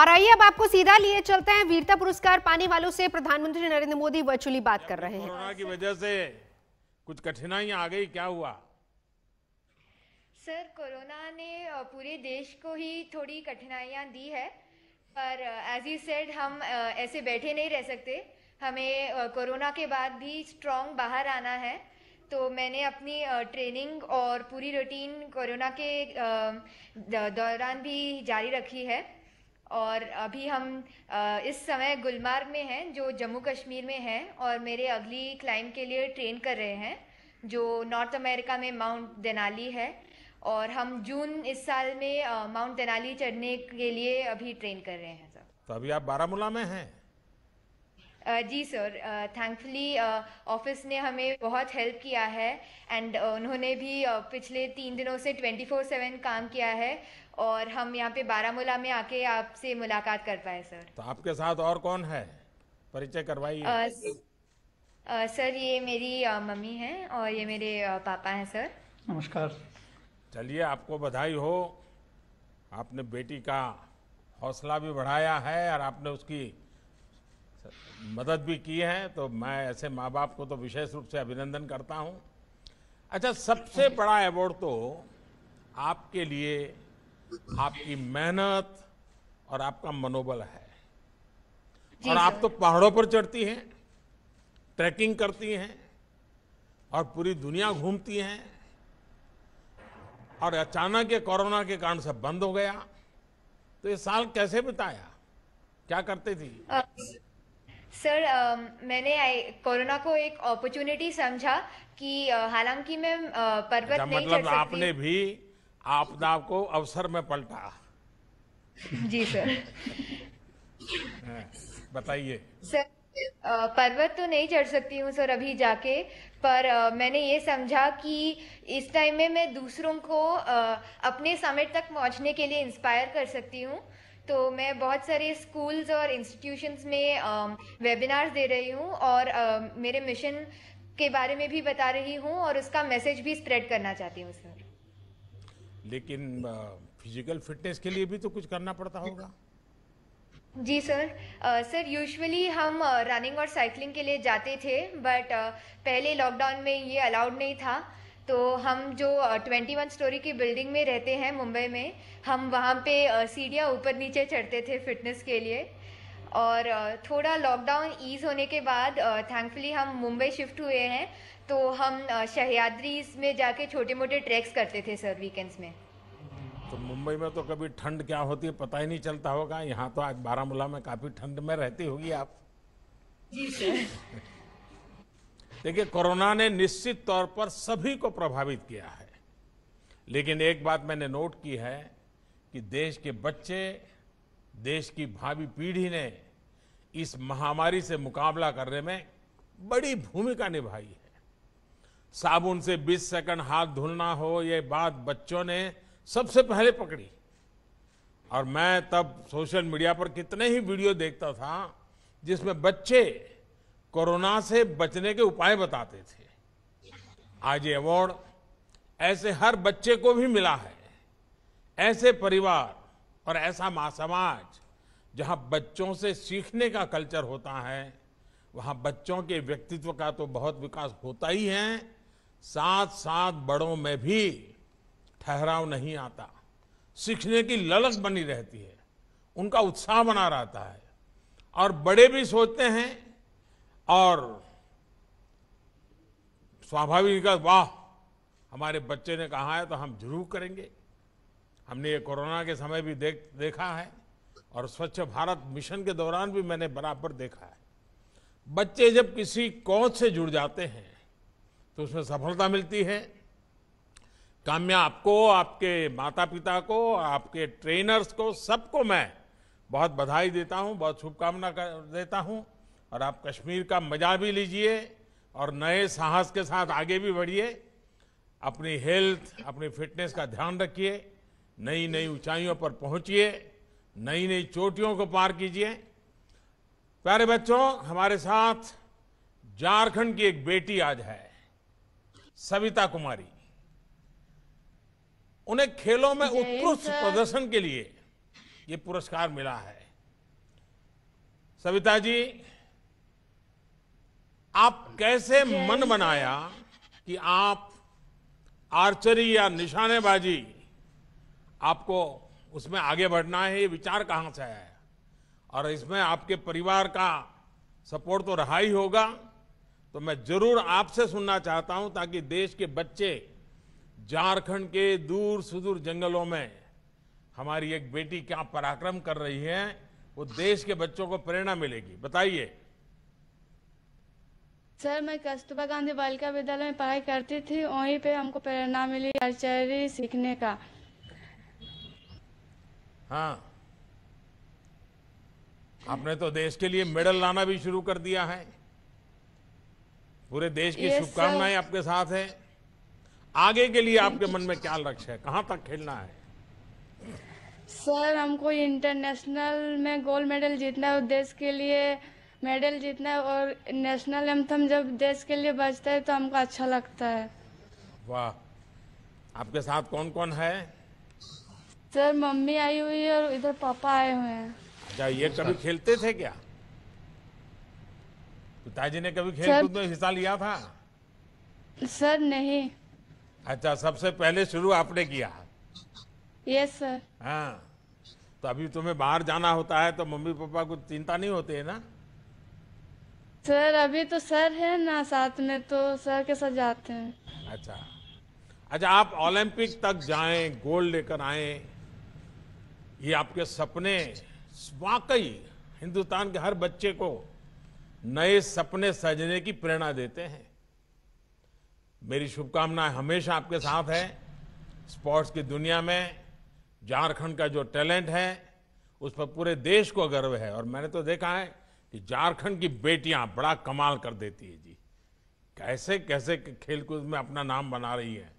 और आइए अब आपको सीधा लिए चलते हैं वीरता पुरस्कार पाने वालों से प्रधानमंत्री नरेंद्र मोदी वर्चुअली बात कर रहे हैं कोरोना की वजह से कुछ कठिनाइयां आ गई क्या हुआ सर कोरोना ने पूरे देश को ही थोड़ी कठिनाइयां दी है पर एज यू सेड हम ऐसे बैठे नहीं रह सकते हमें कोरोना के बाद भी स्ट्रॉन्ग बाहर आना है तो मैंने अपनी ट्रेनिंग और पूरी रूटीन कोरोना के दौरान भी जारी रखी है और अभी हम इस समय गुलमार्ग में हैं जो जम्मू कश्मीर में हैं और मेरे अगली क्लाइम के लिए ट्रेन कर रहे हैं जो नॉर्थ अमेरिका में माउंट देनाली है और हम जून इस साल में माउंट देनाली चढ़ने के लिए अभी ट्रेन कर रहे हैं सर तो अभी आप बारामूला में हैं जी सर थैंकफुली ऑफिस ने हमें बहुत हेल्प किया है एंड उन्होंने भी पिछले तीन दिनों से ट्वेंटी फोर सेवन काम किया है और हम यहाँ पे बारामूला में आके आपसे मुलाकात कर पाए सर तो आपके साथ और कौन है परिचय करवाइए सर ये मेरी मम्मी हैं और ये मेरे पापा हैं सर नमस्कार चलिए आपको बधाई हो आपने बेटी का हौसला भी बढ़ाया है और आपने उसकी मदद भी की है तो मैं ऐसे माँ बाप को तो विशेष रूप से अभिनंदन करता हूँ अच्छा सबसे बड़ा अवॉर्ड तो आपके लिए आपकी मेहनत और आपका मनोबल है और आप तो पहाड़ों पर चढ़ती हैं ट्रैकिंग करती हैं और पूरी दुनिया घूमती हैं और अचानक ये कोरोना के कारण सब बंद हो गया तो ये साल कैसे बिताया क्या करती थी सर uh, um, मैंने कोरोना को एक अपॉर्चुनिटी समझा कि uh, हालांकि मैं uh, पर्वत अच्छा, नहीं मतलब चढ़ सकती आपने भी आपदा को अवसर में पलटा जी सर हाँ, बताइए सर uh, पर्वत तो नहीं चढ़ सकती हूँ सर अभी जाके पर uh, मैंने ये समझा कि इस टाइम में मैं दूसरों को uh, अपने समय तक पहुँचने के लिए इंस्पायर कर सकती हूँ तो मैं बहुत सारे स्कूल्स और इंस्टीट्यूशंस में वेबिनार्स दे रही हूँ और मेरे मिशन के बारे में भी बता रही हूँ और उसका मैसेज भी स्प्रेड करना चाहती हूँ सर लेकिन फिजिकल फिटनेस के लिए भी तो कुछ करना पड़ता होगा जी सर सर यूजुअली हम रनिंग और साइकिलिंग के लिए जाते थे बट पहले लॉकडाउन में ये अलाउड नहीं था तो हम जो ट्वेंटी वन स्टोरी की बिल्डिंग में रहते हैं मुंबई में हम वहाँ पे सीढ़ियाँ ऊपर नीचे चढ़ते थे फिटनेस के लिए और थोड़ा लॉकडाउन ईज होने के बाद थैंकफुली हम मुंबई शिफ्ट हुए हैं तो हम शहयाद्री में जाके छोटे मोटे ट्रैक्स करते थे सर वीकेंड्स में तो मुंबई में तो कभी ठंड क्या होती है पता ही नहीं चलता होगा यहाँ तो आज बारामूला में काफ़ी ठंड में रहती होगी आप जी सर देखिए कोरोना ने निश्चित तौर पर सभी को प्रभावित किया है लेकिन एक बात मैंने नोट की है कि देश के बच्चे देश की भावी पीढ़ी ने इस महामारी से मुकाबला करने में बड़ी भूमिका निभाई है साबुन से 20 सेकंड हाथ धुलना हो ये बात बच्चों ने सबसे पहले पकड़ी और मैं तब सोशल मीडिया पर कितने ही वीडियो देखता था जिसमें बच्चे कोरोना से बचने के उपाय बताते थे आज ये अवार्ड ऐसे हर बच्चे को भी मिला है ऐसे परिवार और ऐसा माँ समाज जहाँ बच्चों से सीखने का कल्चर होता है वहाँ बच्चों के व्यक्तित्व का तो बहुत विकास होता ही है साथ साथ बड़ों में भी ठहराव नहीं आता सीखने की ललक बनी रहती है उनका उत्साह बना रहता है और बड़े भी सोचते हैं और स्वाभाविक वाह हमारे बच्चे ने कहा है तो हम जरूर करेंगे हमने ये कोरोना के समय भी देख देखा है और स्वच्छ भारत मिशन के दौरान भी मैंने बराबर देखा है बच्चे जब किसी कौज से जुड़ जाते हैं तो उसमें सफलता मिलती है काम्या आपको आपके माता पिता को आपके ट्रेनर्स को सबको मैं बहुत बधाई देता हूं बहुत शुभकामना देता हूं और आप कश्मीर का मजा भी लीजिए और नए साहस के साथ आगे भी बढ़िए अपनी हेल्थ अपनी फिटनेस का ध्यान रखिए नई नई ऊंचाइयों पर पहुंचिए नई नई चोटियों को पार कीजिए प्यारे बच्चों हमारे साथ झारखंड की एक बेटी आज है सविता कुमारी उन्हें खेलों में उत्कृष्ट प्रदर्शन के लिए ये पुरस्कार मिला है सविता जी आप कैसे मन बनाया कि आप आर्चरी या निशानेबाजी आपको उसमें आगे बढ़ना है ये विचार कहाँ से आया और इसमें आपके परिवार का सपोर्ट तो रहा ही होगा तो मैं जरूर आपसे सुनना चाहता हूं ताकि देश के बच्चे झारखंड के दूर सुदूर जंगलों में हमारी एक बेटी क्या पराक्रम कर रही है वो देश के बच्चों को प्रेरणा मिलेगी बताइए सर मैं कस्तूरबा गांधी बालिका विद्यालय में पढ़ाई करती थी वहीं पे हमको प्रेरणा मिली आचार्य सीखने का हाँ आपने तो देश के लिए मेडल लाना भी शुरू कर दिया है पूरे देश की शुभकामनाएं आपके साथ है आगे के लिए आपके मन में क्या लक्ष्य है कहाँ तक खेलना है सर हमको इंटरनेशनल में गोल्ड मेडल जीतना है देश के लिए मेडल जीतना है और नेशनल एंथम जब देश के लिए बजता है तो हमको अच्छा लगता है वाह आपके साथ कौन कौन है सर मम्मी आई हुई है और इधर पापा आए हुए हैं अच्छा ये कभी खेलते थे क्या पिताजी ने कभी खेल में हिस्सा लिया था सर नहीं अच्छा सबसे पहले शुरू आपने किया यस सर हाँ तो अभी तुम्हें बाहर जाना होता है तो मम्मी पापा को चिंता नहीं होती है ना सर अभी तो सर है ना साथ में तो सर के साथ जाते हैं अच्छा अच्छा आप ओलंपिक तक जाएं गोल्ड लेकर आए ये आपके सपने वाकई हिंदुस्तान के हर बच्चे को नए सपने सजने की प्रेरणा देते हैं मेरी शुभकामनाएं हमेशा आपके साथ है स्पोर्ट्स की दुनिया में झारखंड का जो टैलेंट है उस पर पूरे देश को गर्व है और मैंने तो देखा है कि झारखंड की बेटियां बड़ा कमाल कर देती है जी कैसे कैसे खेलकूद में अपना नाम बना रही है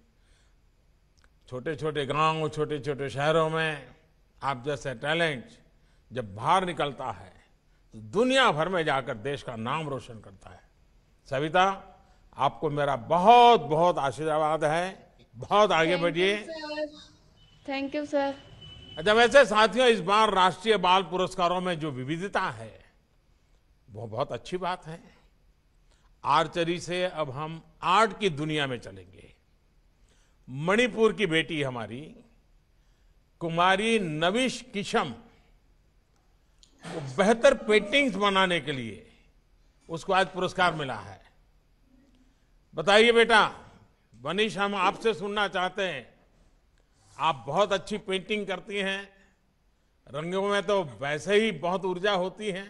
छोटे छोटे गांव छोटे छोटे शहरों में आप जैसे टैलेंट जब बाहर निकलता है तो दुनिया भर में जाकर देश का नाम रोशन करता है सविता आपको मेरा बहुत बहुत आशीर्वाद है बहुत आगे बढ़िए थैंक यू सर अच्छा वैसे साथियों इस बार राष्ट्रीय बाल पुरस्कारों में जो विविधता है वो बहुत अच्छी बात है आर्चरी से अब हम आर्ट की दुनिया में चलेंगे मणिपुर की बेटी हमारी कुमारी नविश किशम वो बेहतर पेंटिंग्स बनाने के लिए उसको आज पुरस्कार मिला है बताइए बेटा मनीष हम आपसे सुनना चाहते हैं आप बहुत अच्छी पेंटिंग करती हैं रंगों में तो वैसे ही बहुत ऊर्जा होती है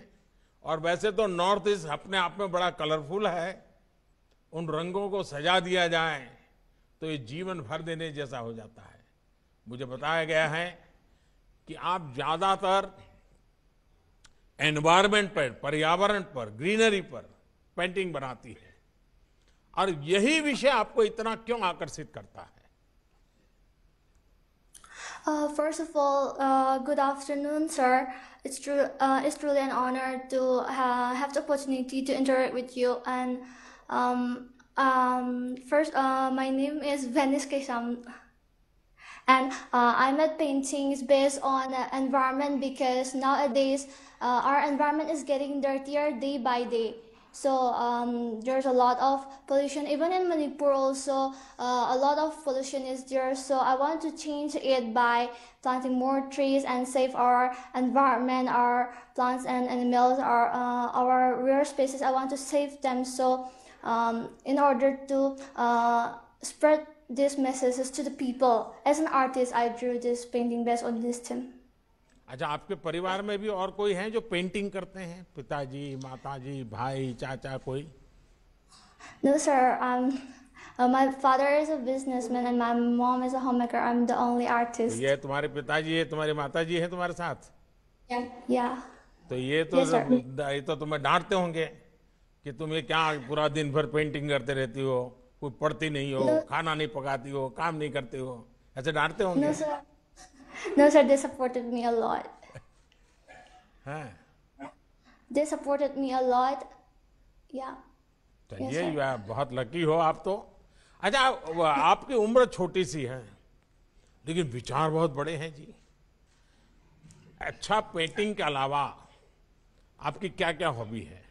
और वैसे तो नॉर्थ ईस्ट अपने आप में बड़ा कलरफुल है उन रंगों को सजा दिया जाए तो ये जीवन भर देने जैसा हो जाता है मुझे बताया गया है कि आप ज़्यादातर एनवायरमेंट पर पर्यावरण पर ग्रीनरी पर पेंटिंग बनाती है और यही विषय आपको इतना क्यों आकर्षित करता है Uh, first of all, uh, good afternoon, sir. It's true. Uh, it's truly an honor to uh, have the opportunity to interact with you. And um, um, first, uh, my name is Venice Kesam, and uh, I'm at paintings based on environment because nowadays our environment is getting dirtier day by day. So um, there's a lot of pollution. Even in Manipur also, uh, a lot of pollution is there. So I want to change it by planting more trees and save our environment, our plants and animals, our, uh, our rare species. I want to save them. So um, in order to uh, spread these messages to the people, as an artist, I drew this painting based on this theme. अच्छा आपके परिवार में भी और कोई है जो painting करते हैं पिताजी माताजी भाई चाचा कोई no sir my father is a businessman and my mom is a homemaker I am the only artist ये तुम्हारे पिताजी है तुम्हारी माताजी है तुम्हारे साथ या तो ये तो ये तो तुम्हें डांटते होंगे कि तुम ये क्या पूरा दिन भर पेंटिंग करते रहती हो कोई पढ़ती नहीं हो खाना नहीं पकाती हो काम नहीं करते हो ऐसे डांटते होंगे no, no, sir, they supported me a lot. Huh. They supported me a lot. Yeah. चलिए yes, you are बहुत लकी हो आप तो अच्छा आपकी उम्र छोटी सी है लेकिन विचार बहुत बड़े हैं जी अच्छा पेंटिंग के अलावा आपकी क्या क्या हॉबी है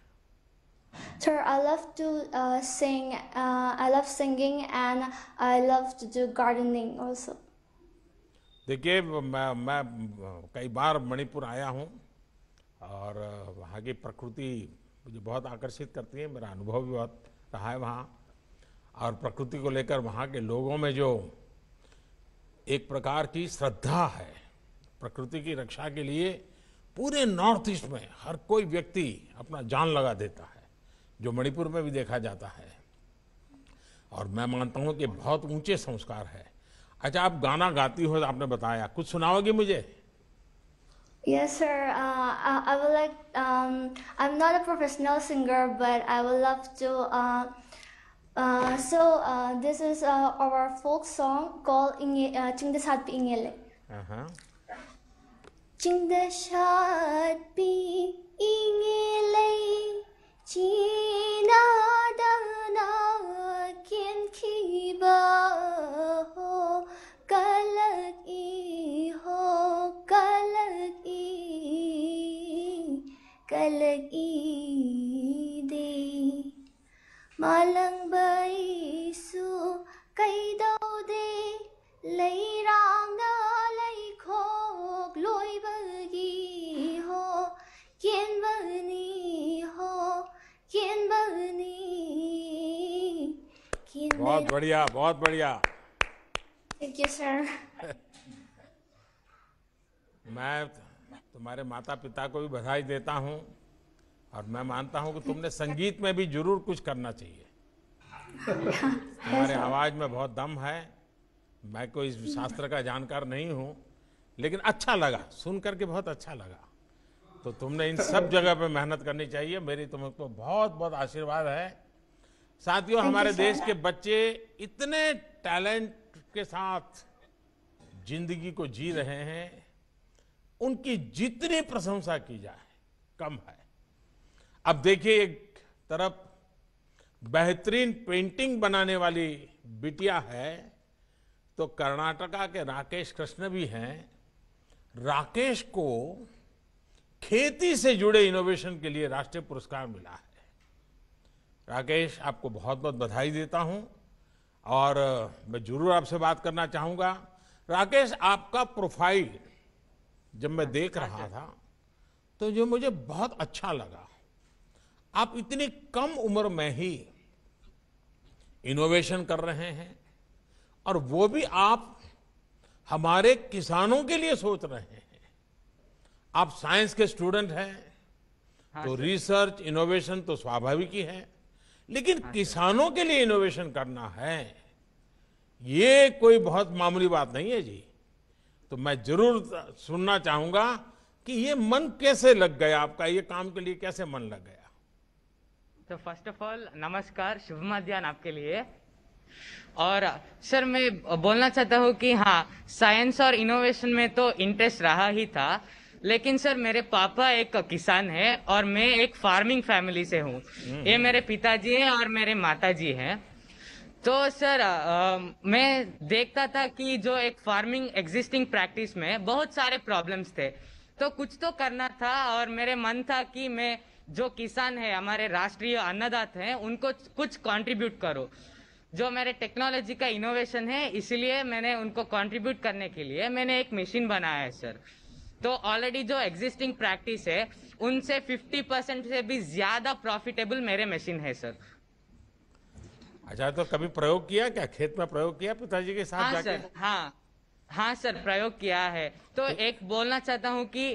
Sir, I love to uh, sing. Uh, I love singing, and I love to do gardening also. देखिए मैं, मैं कई बार मणिपुर आया हूँ और वहाँ की प्रकृति मुझे बहुत आकर्षित करती है मेरा अनुभव भी बहुत रहा है वहाँ और प्रकृति को लेकर वहाँ के लोगों में जो एक प्रकार की श्रद्धा है प्रकृति की रक्षा के लिए पूरे नॉर्थ ईस्ट में हर कोई व्यक्ति अपना जान लगा देता है जो मणिपुर में भी देखा जाता है और मैं मानता हूँ कि बहुत ऊंचे संस्कार है अच्छा आप गाना गाती हो आपने बताया कुछ सुनाओगी मुझे Yes, sir. Uh, I, I, would like. Um, I'm not a professional singer, but I would love to. Uh, uh, so uh, this is uh, our folk song called Inge, uh, Chingdeshat Pi Ingele. Uh-huh. Chingdeshat Pi Ingele, Chinadana. kin kiba oh, ho kalag i ho kalag i kalag i de malang bai su kai do de lai ra बहुत बढ़िया बहुत बढ़िया thank you sir मैं तुम्हारे माता पिता को भी बधाई देता हूँ और मैं मानता हूँ कि तुमने संगीत में भी जरूर कुछ करना चाहिए तुम्हारे आवाज में बहुत दम है मैं कोई इस शास्त्र का जानकार नहीं हूँ लेकिन अच्छा लगा सुन करके बहुत अच्छा लगा तो तुमने इन सब जगह पे मेहनत करनी चाहिए मेरी तुमको बहुत बहुत आशीर्वाद है साथियों हमारे देश के बच्चे इतने टैलेंट के साथ जिंदगी को जी रहे हैं उनकी जितनी प्रशंसा की जाए कम है अब देखिए एक तरफ बेहतरीन पेंटिंग बनाने वाली बिटिया है तो कर्नाटका के राकेश कृष्ण भी हैं राकेश को खेती से जुड़े इनोवेशन के लिए राष्ट्रीय पुरस्कार मिला है राकेश आपको बहुत बहुत बधाई देता हूं और मैं जरूर आपसे बात करना चाहूंगा राकेश आपका प्रोफाइल जब मैं देख अच्छा, रहा अच्छा। था तो जो मुझे बहुत अच्छा लगा आप इतनी कम उम्र में ही इनोवेशन कर रहे हैं और वो भी आप हमारे किसानों के लिए सोच रहे हैं आप साइंस के स्टूडेंट हैं हाँ तो रिसर्च इनोवेशन तो स्वाभाविक ही है लेकिन हाँ किसानों के लिए इनोवेशन करना है ये कोई बहुत मामूली बात नहीं है जी तो मैं जरूर सुनना चाहूंगा कि ये मन कैसे लग गया आपका ये काम के लिए कैसे मन लग गया तो फर्स्ट ऑफ ऑल नमस्कार शुभ मध्यान आपके लिए और सर मैं बोलना चाहता हूँ कि हाँ साइंस और इनोवेशन में तो इंटरेस्ट रहा ही था लेकिन सर मेरे पापा एक किसान है और मैं एक फार्मिंग फैमिली से हूँ ये हम्म। मेरे पिताजी हैं और मेरे माताजी हैं तो सर आ, मैं देखता था कि जो एक फार्मिंग एग्जिस्टिंग प्रैक्टिस में बहुत सारे प्रॉब्लम्स थे तो कुछ तो करना था और मेरे मन था कि मैं जो किसान है हमारे राष्ट्रीय अन्नदाता हैं उनको कुछ कंट्रीब्यूट करो जो मेरे टेक्नोलॉजी का इनोवेशन है इसलिए मैंने उनको कंट्रीब्यूट करने के लिए मैंने एक मशीन बनाया है सर तो ऑलरेडी जो एग्जिस्टिंग प्रैक्टिस है उनसे 50 परसेंट से भी ज्यादा प्रॉफिटेबल मेरे मशीन है सर अच्छा तो कभी प्रयोग किया क्या खेत में प्रयोग किया पिताजी के साथ हाँ सर हाँ हाँ सर प्रयोग किया है तो, तो एक बोलना चाहता हूँ कि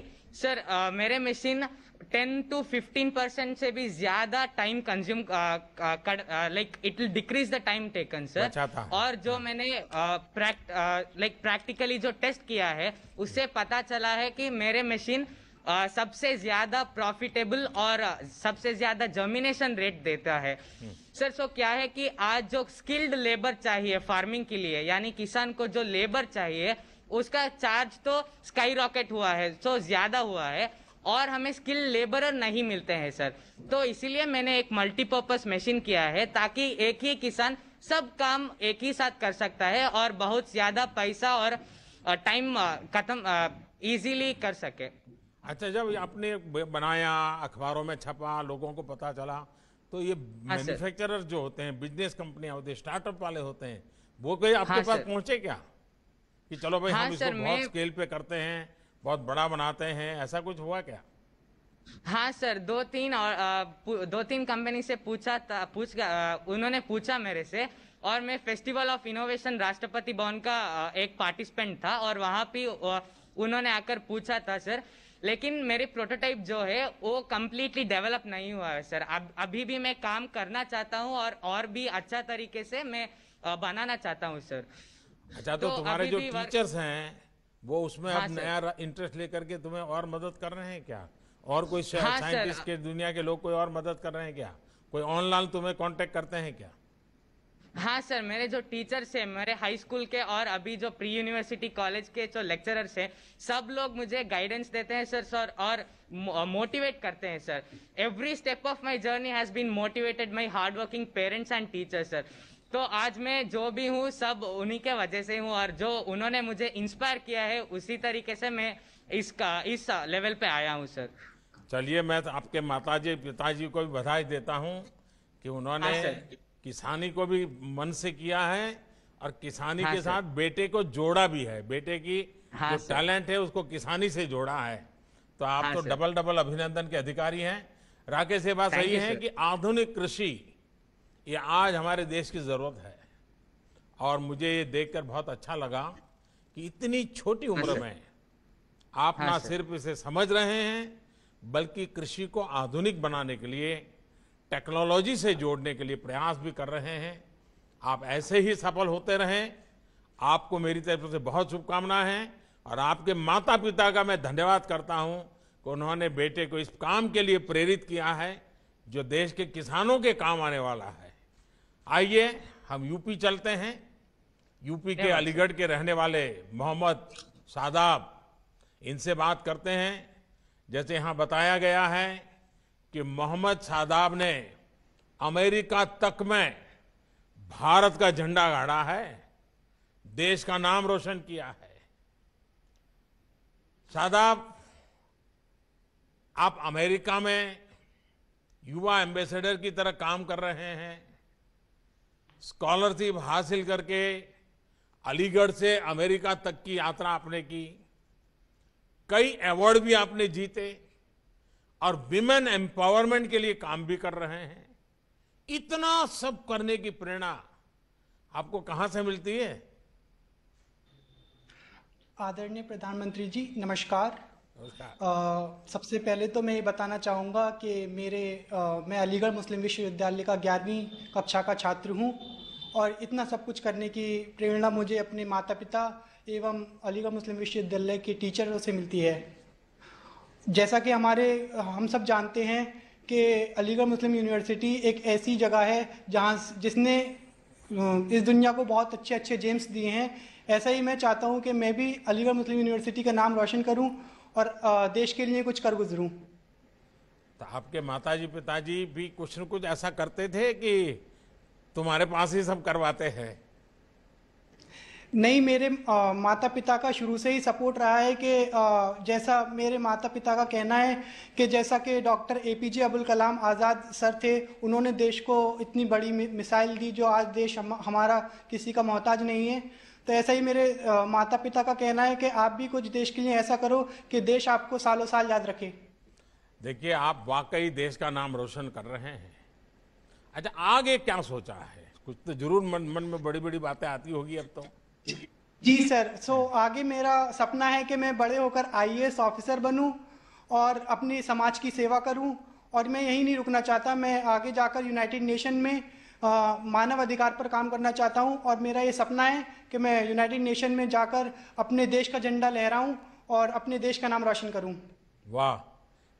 सर आ, मेरे machine ten to fifteen percent से भी ज्यादा time consume like it will decrease the time taken sir और जो हाँ। मैंने लाइक प्रैक्टिकली जो टेस्ट किया है उससे पता चला है कि मेरे मशीन Uh, सबसे ज्यादा प्रॉफिटेबल और सबसे ज्यादा जर्मिनेशन रेट देता है सर हम्म। सो क्या है कि आज जो स्किल्ड लेबर चाहिए फार्मिंग के लिए यानी किसान को जो लेबर चाहिए उसका चार्ज तो स्काई रॉकेट हुआ है सो ज्यादा हुआ है और हमें स्किल लेबरर नहीं मिलते हैं सर तो इसीलिए मैंने एक मल्टीपर्पज मशीन किया है ताकि एक ही किसान सब काम एक ही साथ कर सकता है और बहुत ज्यादा पैसा और टाइम खत्म इजीली कर सके अच्छा जब आपने बनाया अखबारों में छपा लोगों को पता चला तो ये मैन्युफैक्चरर हाँ, जो होते हैं बिजनेस कंपनियां होते हैं स्टार्टअप वाले होते हैं वो कोई हाँ, आपके हाँ पास पहुंचे क्या कि चलो भाई हाँ हम इसको बहुत स्केल पे करते हैं बहुत बड़ा बनाते हैं ऐसा कुछ हुआ क्या हाँ सर दो तीन और आ, दो तीन कंपनी से पूछा था पूछ आ, उन्होंने पूछा मेरे से और मैं फेस्टिवल ऑफ इनोवेशन राष्ट्रपति भवन का आ, एक पार्टिसिपेंट था और वहाँ पे उन्होंने आकर पूछा था सर लेकिन मेरी प्रोटोटाइप जो है वो कम्प्लीटली डेवलप नहीं हुआ है सर अब अभी भी मैं काम करना चाहता हूँ और और भी अच्छा तरीके से मैं बनाना चाहता हूँ सर अच्छा तो, तो तुम्हारे जो टीचर्स हैं वो उसमें हाँ अब नया इंटरेस्ट लेकर के तुम्हें और मदद कर रहे हैं क्या और कोई हाँ साइंटिस्ट के दुनिया के लोग कोई और मदद कर रहे हैं क्या कोई ऑनलाइन तुम्हें कांटेक्ट करते हैं क्या हाँ सर मेरे जो टीचर्स हैं मेरे हाई स्कूल के और अभी जो प्री यूनिवर्सिटी कॉलेज के जो लेक्चरर्स हैं सब लोग मुझे गाइडेंस देते हैं सर सर और मोटिवेट करते हैं sir every step of my journey has been motivated my hard working parents and teachers sir तो आज मैं जो भी हूँ सब उन्हीं के वजह से हूँ और जो उन्होंने मुझे इंस्पायर किया है उसी तरीके से मैं इसका इस लेवल पे आया हूँ सर चलिए मैं तो आपके माताजी पिताजी को भी बधाई देता हूँ कि उन्होंने हाँ, किसानी को भी मन से किया है और किसानी हाँ, के साथ बेटे को जोड़ा भी है बेटे की हाँ, जो टैलेंट है उसको किसानी से जोड़ा है तो आप तो डबल डबल अभिनंदन के अधिकारी हैं राकेश ये बात सही है कि आधुनिक कृषि ये आज हमारे देश की ज़रूरत है और मुझे ये देखकर बहुत अच्छा लगा कि इतनी छोटी उम्र अच्छा। में आप हाँ ना सिर्फ इसे समझ रहे हैं बल्कि कृषि को आधुनिक बनाने के लिए टेक्नोलॉजी से जोड़ने के लिए प्रयास भी कर रहे हैं आप ऐसे ही सफल होते रहें आपको मेरी तरफ से बहुत शुभकामनाएं हैं और आपके माता पिता का मैं धन्यवाद करता हूं कि उन्होंने बेटे को इस काम के लिए प्रेरित किया है जो देश के किसानों के काम आने वाला है आइए हम यूपी चलते हैं यूपी के अलीगढ़ के रहने वाले मोहम्मद सादाब इनसे बात करते हैं जैसे यहां बताया गया है कि मोहम्मद सादाब ने अमेरिका तक में भारत का झंडा गाड़ा है देश का नाम रोशन किया है सादाब आप अमेरिका में युवा एम्बेसडर की तरह काम कर रहे हैं स्कॉलरशिप हासिल करके अलीगढ़ से अमेरिका तक की यात्रा आपने की कई अवार्ड भी आपने जीते और विमेन एम्पावरमेंट के लिए काम भी कर रहे हैं इतना सब करने की प्रेरणा आपको कहां से मिलती है आदरणीय प्रधानमंत्री जी नमस्कार सबसे पहले तो मैं ये बताना चाहूँगा कि मेरे आ, मैं अलीगढ़ मुस्लिम विश्वविद्यालय का ग्यारहवीं कक्षा का छात्र हूँ और इतना सब कुछ करने की प्रेरणा मुझे अपने माता पिता एवं अलीगढ़ मुस्लिम विश्वविद्यालय के टीचरों से मिलती है जैसा कि हमारे हम सब जानते हैं कि अलीगढ़ मुस्लिम यूनिवर्सिटी एक ऐसी जगह है जहाँ जिसने इस दुनिया को बहुत अच्छे अच्छे जेम्स दिए हैं ऐसा ही मैं चाहता हूँ कि मैं भी अलीगढ़ मुस्लिम यूनिवर्सिटी का नाम रोशन करूँ और देश के लिए कुछ कर गुजरूँ तो आपके जी पिताजी भी कुछ न कुछ ऐसा करते थे कि तुम्हारे पास ही सब करवाते हैं नहीं मेरे आ, माता पिता का शुरू से ही सपोर्ट रहा है कि आ, जैसा मेरे माता पिता का कहना है कि जैसा कि doctor A P J Abul Kalam Azad sir थे उन्होंने देश को इतनी बड़ी मिसाइल दी जो आज देश हम, हमारा किसी का मोहताज नहीं है तो ऐसा ही मेरे माता पिता का कहना है कि आप भी कुछ देश के लिए ऐसा करो कि देश आपको सालों साल याद रखे देखिए आप वाकई देश का नाम रोशन कर रहे हैं अच्छा आगे क्या सोचा है कुछ तो जरूर मन मन में बड़ी बड़ी बातें आती होगी अब तो जी सर सो so, आगे मेरा सपना है कि मैं बड़े होकर आई ऑफिसर बनूं और अपने समाज की सेवा करूं और मैं यही नहीं रुकना चाहता मैं आगे जाकर यूनाइटेड नेशन में मानव अधिकार पर काम करना चाहता हूँ और मेरा ये सपना है कि मैं यूनाइटेड नेशन में जाकर अपने देश का झंडा लहराऊँ और अपने देश का नाम रोशन करूँ वाह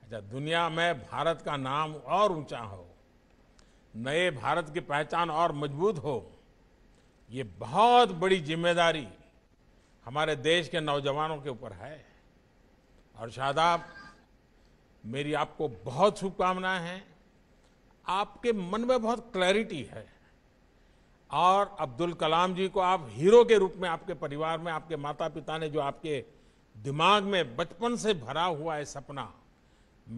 अच्छा दुनिया में भारत का नाम और ऊंचा हो नए भारत की पहचान और मजबूत हो ये बहुत बड़ी जिम्मेदारी हमारे देश के नौजवानों के ऊपर है और शादाब मेरी आपको बहुत शुभकामनाएं हैं आपके मन में बहुत क्लैरिटी है और अब्दुल कलाम जी को आप हीरो के रूप में आपके परिवार में आपके माता पिता ने जो आपके दिमाग में बचपन से भरा हुआ है सपना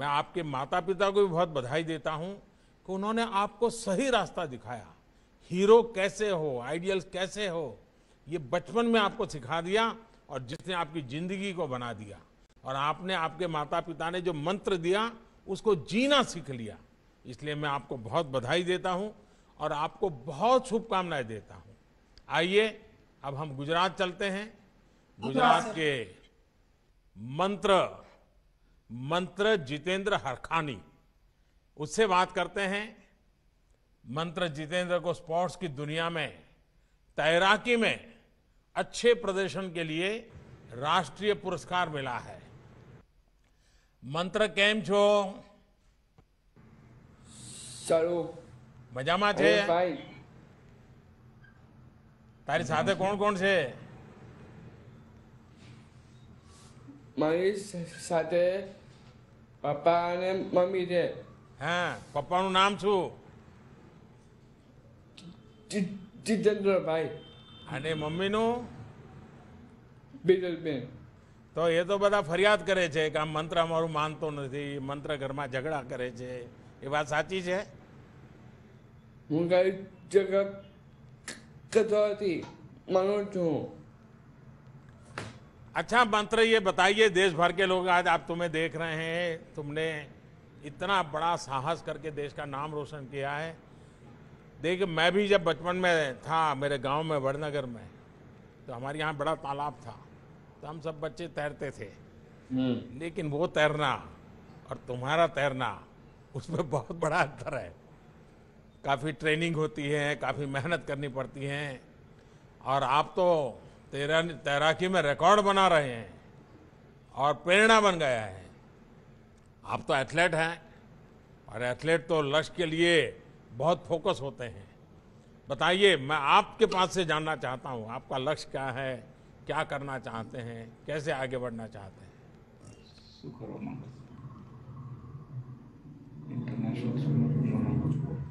मैं आपके माता पिता को भी बहुत बधाई देता हूं कि उन्होंने आपको सही रास्ता दिखाया हीरो कैसे हो आइडियल कैसे हो ये बचपन में आपको सिखा दिया और जिसने आपकी जिंदगी को बना दिया और आपने आपके माता पिता ने जो मंत्र दिया उसको जीना सीख लिया इसलिए मैं आपको बहुत बधाई देता हूँ और आपको बहुत शुभकामनाएं देता हूँ आइए अब हम गुजरात चलते हैं गुजरात के मंत्र मंत्र जितेंद्र हरखानी उससे बात करते हैं मंत्र जितेंद्र को स्पोर्ट्स की दुनिया में तैराकी में अच्छे प्रदर्शन के लिए राष्ट्रीय पुरस्कार मिला है मंत्र कैम छो સ્વરૂપ મજામાં છે ભાઈ તારી સાથે કોણ કોણ છે મારી સાથે પપ્પા અને મમ્મી છે હા પપ્પાનું નામ શું જીતેન્દ્રભાઈ અને મમ્મીનું બિજલબેન તો એ તો બધા ફરિયાદ કરે છે કે આ મંત્ર અમારું માનતો નથી મંત્ર ઘરમાં ઝઘડા કરે છે ये बात साची है मुंगाई जगत જગત કતો अच्छा मंत्र ये बताइए देश भर के लोग आज आप तुम्हें देख रहे हैं तुमने इतना बड़ा साहस करके देश का नाम रोशन किया है देखिए मैं भी जब बचपन में था मेरे गांव में वड़नगर में तो हमारे यहाँ बड़ा तालाब था तो हम सब बच्चे तैरते थे हम्म। लेकिन वो तैरना और तुम्हारा तैरना उसमें बहुत बड़ा अंतर है काफ़ी ट्रेनिंग होती है काफ़ी मेहनत करनी पड़ती है और आप तो तेरा तैराकी में रिकॉर्ड बना रहे हैं और प्रेरणा बन गया है आप तो एथलेट हैं और एथलेट तो लक्ष्य के लिए बहुत फोकस होते हैं बताइए मैं आपके पास से जानना चाहता हूँ आपका लक्ष्य क्या है क्या करना चाहते हैं कैसे आगे बढ़ना चाहते हैं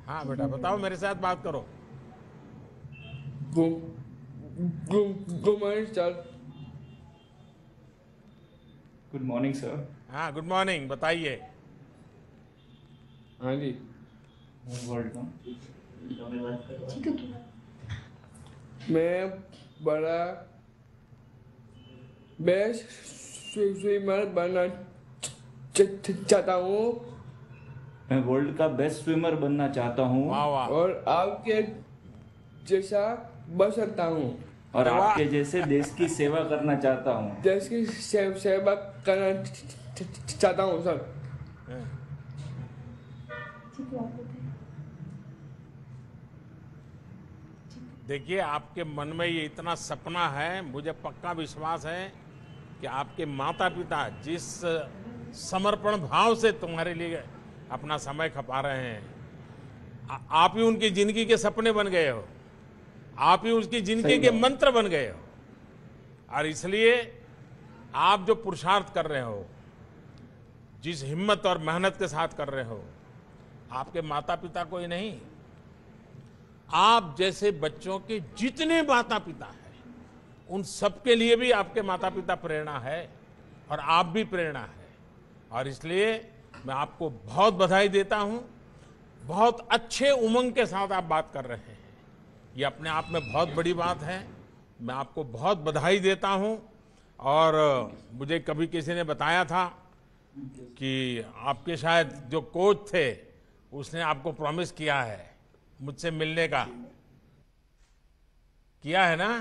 हाँ बेटा बताओ मेरे साथ बात करो गुड मॉर्निंग सर हाँ गुड मॉर्निंग बताइए हाँ जी मैं बड़ा बेस्ट स्विमर बनना चाहता हूँ मैं वर्ल्ड का बेस्ट स्विमर बनना चाहता हूँ और आपके जैसा बन सकता हूँ और आपके जैसे देश की सेवा करना चाहता हूँ देश की से, सेवा करना चाहता हूँ सर देखिए आपके मन में ये इतना सपना है मुझे पक्का विश्वास है कि आपके माता पिता जिस समर्पण भाव से तुम्हारे लिए अपना समय खपा रहे हैं आप ही उनकी जिंदगी के सपने बन गए हो आप ही उसकी जिंदगी के मंत्र बन गए हो और इसलिए आप जो पुरुषार्थ कर रहे हो जिस हिम्मत और मेहनत के साथ कर रहे हो आपके माता पिता कोई नहीं आप जैसे बच्चों के जितने माता पिता हैं उन सबके लिए भी आपके माता पिता प्रेरणा है और आप भी प्रेरणा है और इसलिए मैं आपको बहुत बधाई देता हूं बहुत अच्छे उमंग के साथ आप बात कर रहे हैं ये अपने आप में बहुत बड़ी बात है मैं आपको बहुत बधाई देता हूं और मुझे कभी किसी ने बताया था कि आपके शायद जो कोच थे उसने आपको प्रॉमिस किया है मुझसे मिलने का किया है ना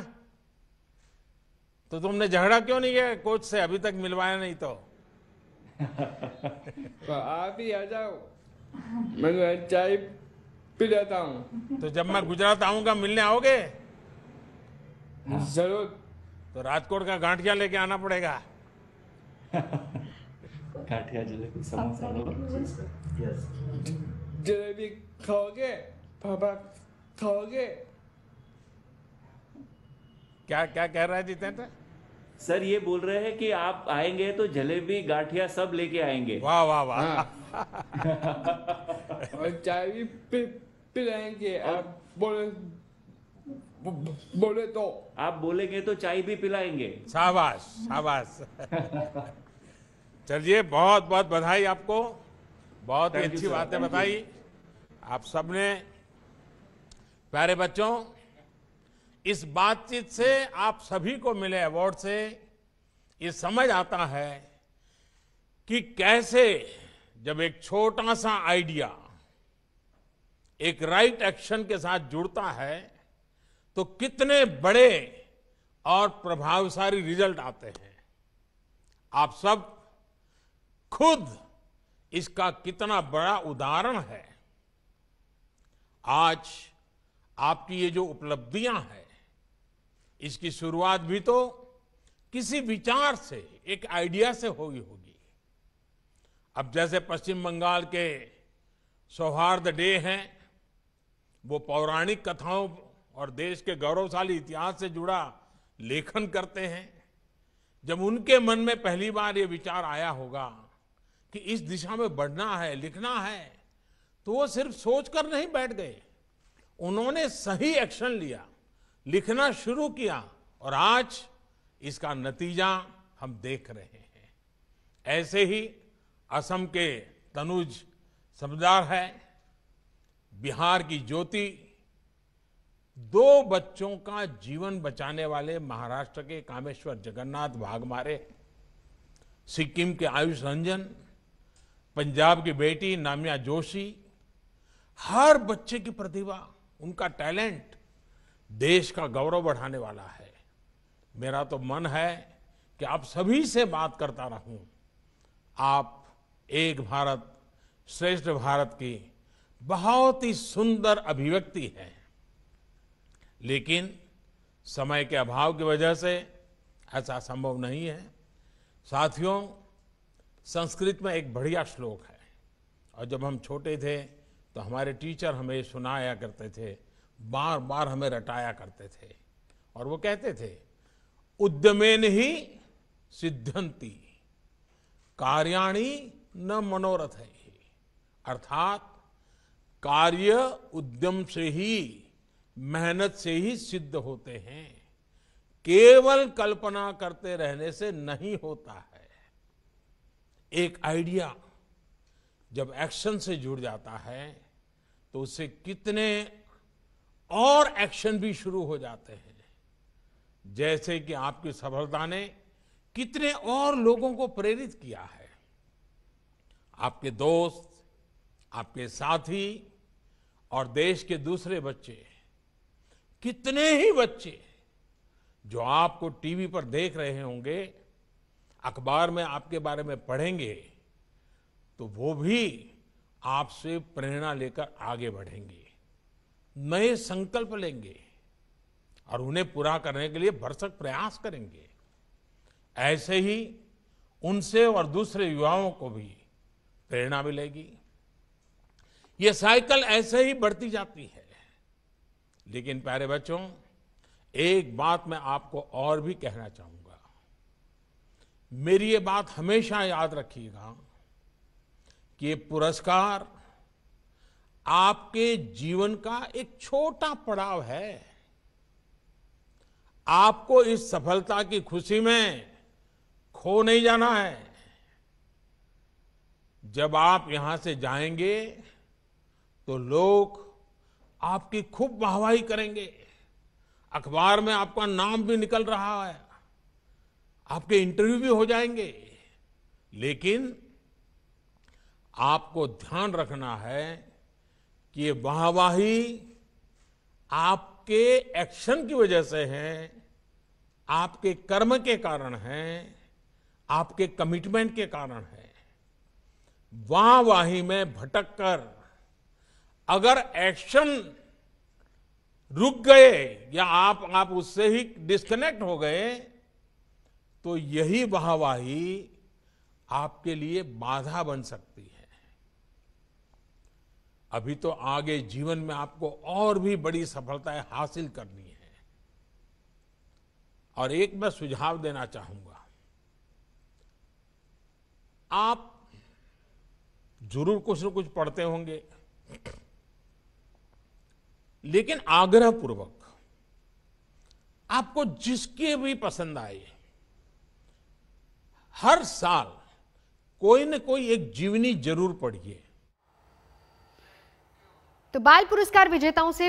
तो तुमने झगड़ा क्यों नहीं किया कोच से अभी तक मिलवाया नहीं तो आप ही आ जाओ मैं चाय पी जाता हूँ तो जब मैं गुजरात आऊंगा मिलने आओगे जरूर तो राजकोट का गांठिया लेके आना पड़ेगा गांठिया जलेबी समोसा जलेबी खाओगे पापा खाओगे क्या क्या कह रहा है जितेंद्र सर ये बोल रहे हैं कि आप आएंगे तो जलेबी गाठिया सब लेके आएंगे वाह वाह वाह हाँ। और चाय भी पि, पिलाएंगे आप बोले बोले तो आप बोलेंगे तो चाय भी पिलाएंगे शाबाश शाबाश चलिए बहुत बहुत बधाई आपको बहुत ही अच्छी बातें बताई आप सबने प्यारे बच्चों इस बातचीत से आप सभी को मिले अवार्ड से ये समझ आता है कि कैसे जब एक छोटा सा आइडिया एक राइट एक्शन के साथ जुड़ता है तो कितने बड़े और प्रभावशाली रिजल्ट आते हैं आप सब खुद इसका कितना बड़ा उदाहरण है आज आपकी ये जो उपलब्धियां हैं इसकी शुरुआत भी तो किसी विचार से एक आइडिया से हुई होगी अब जैसे पश्चिम बंगाल के सौहार्द डे हैं वो पौराणिक कथाओं और देश के गौरवशाली इतिहास से जुड़ा लेखन करते हैं जब उनके मन में पहली बार ये विचार आया होगा कि इस दिशा में बढ़ना है लिखना है तो वो सिर्फ सोच कर नहीं बैठ गए उन्होंने सही एक्शन लिया लिखना शुरू किया और आज इसका नतीजा हम देख रहे हैं ऐसे ही असम के तनुज समझदार है बिहार की ज्योति दो बच्चों का जीवन बचाने वाले महाराष्ट्र के कामेश्वर जगन्नाथ भागमारे सिक्किम के आयुष रंजन पंजाब की बेटी नाम्या जोशी हर बच्चे की प्रतिभा उनका टैलेंट देश का गौरव बढ़ाने वाला है मेरा तो मन है कि आप सभी से बात करता रहूं आप एक भारत श्रेष्ठ भारत की बहुत ही सुंदर अभिव्यक्ति है लेकिन समय के अभाव की वजह से ऐसा संभव नहीं है साथियों संस्कृत में एक बढ़िया श्लोक है और जब हम छोटे थे तो हमारे टीचर हमें सुनाया करते थे बार बार हमें रटाया करते थे और वो कहते थे उद्यमेन ही सिद्धंती कार्याणी न मनोरथ है अर्थात कार्य उद्यम से ही मेहनत से ही सिद्ध होते हैं केवल कल्पना करते रहने से नहीं होता है एक आइडिया जब एक्शन से जुड़ जाता है तो उसे कितने और एक्शन भी शुरू हो जाते हैं जैसे कि आपकी सफलता ने कितने और लोगों को प्रेरित किया है आपके दोस्त आपके साथी और देश के दूसरे बच्चे कितने ही बच्चे जो आपको टीवी पर देख रहे होंगे अखबार में आपके बारे में पढ़ेंगे तो वो भी आपसे प्रेरणा लेकर आगे बढ़ेंगे नए संकल्प लेंगे और उन्हें पूरा करने के लिए भरसक प्रयास करेंगे ऐसे ही उनसे और दूसरे युवाओं को भी प्रेरणा मिलेगी ये साइकिल ऐसे ही बढ़ती जाती है लेकिन प्यारे बच्चों एक बात मैं आपको और भी कहना चाहूंगा मेरी ये बात हमेशा याद रखिएगा कि ये पुरस्कार आपके जीवन का एक छोटा पड़ाव है आपको इस सफलता की खुशी में खो नहीं जाना है जब आप यहां से जाएंगे तो लोग आपकी खूब वाहवाही करेंगे अखबार में आपका नाम भी निकल रहा है आपके इंटरव्यू भी हो जाएंगे लेकिन आपको ध्यान रखना है कि ये वाहवाही आपके एक्शन की वजह से है आपके कर्म के कारण है आपके कमिटमेंट के कारण है वाहवाही में भटक कर अगर एक्शन रुक गए या आप आप उससे ही डिस्कनेक्ट हो गए तो यही वाहवाही आपके लिए बाधा बन सकती है अभी तो आगे जीवन में आपको और भी बड़ी सफलताएं हासिल करनी है और एक मैं सुझाव देना चाहूंगा आप जरूर कुछ न कुछ पढ़ते होंगे लेकिन आग्रह पूर्वक आपको जिसके भी पसंद आए हर साल कोई न कोई एक जीवनी जरूर पढ़िए तो बाल पुरस्कार विजेताओं से